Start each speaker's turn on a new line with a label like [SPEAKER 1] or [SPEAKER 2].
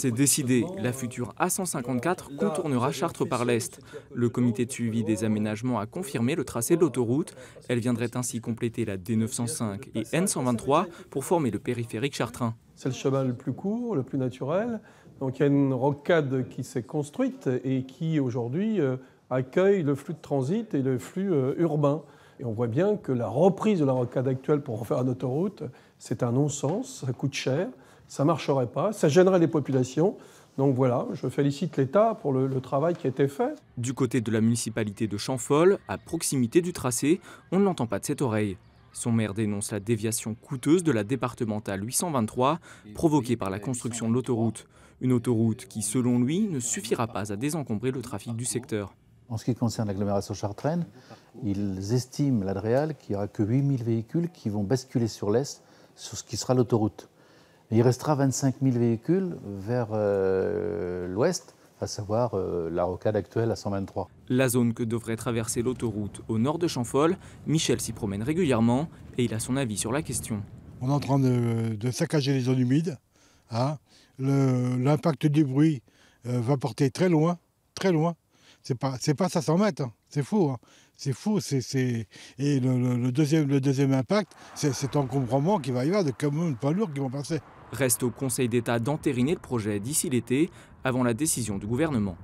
[SPEAKER 1] C'est décidé, la future A154 contournera Chartres par l'Est. Le comité de suivi des aménagements a confirmé le tracé de l'autoroute. Elle viendrait ainsi compléter la D905 et N123 pour former le périphérique chartrain.
[SPEAKER 2] C'est le chemin le plus court, le plus naturel. Donc il y a une rocade qui s'est construite et qui aujourd'hui euh, accueille le flux de transit et le flux euh, urbain. Et on voit bien que la reprise de la rocade actuelle pour refaire une autoroute, c'est un non-sens, ça coûte cher, ça ne marcherait pas, ça gênerait les populations. Donc voilà, je félicite l'État pour le, travail qui a été fait.
[SPEAKER 1] Du côté de la municipalité de Champfol, à proximité du tracé, on ne l'entend pas de cette oreille. Son maire dénonce la déviation coûteuse de la départementale 823 provoquée par la construction de l'autoroute. Une autoroute qui, selon lui, ne suffira pas à désencombrer le trafic du secteur.
[SPEAKER 3] En ce qui concerne l'agglomération chartraine, ils estiment, l'Adréal, qu'il n'y aura que 8000 véhicules qui vont basculer sur l'Est, sur ce qui sera l'autoroute. Il restera 25 000 véhicules vers euh, l'ouest, à savoir euh, la rocade actuelle à 123.
[SPEAKER 1] La zone que devrait traverser l'autoroute au nord de Champfol, Michel s'y promène régulièrement et il a son avis sur la question.
[SPEAKER 4] On est en train de, saccager les zones humides. Hein. L'impact du bruit euh, va porter très loin, très loin. C'est pas, c'est pas 500 mètres. Hein. Hein. C'est fou. C'est fou. Et le, deuxième, le deuxième impact, c'est cet encombrement qui va y avoir de camions pas lourds qui vont passer.
[SPEAKER 1] Reste au Conseil d'État d'entériner le projet d'ici l'été, avant la décision du gouvernement.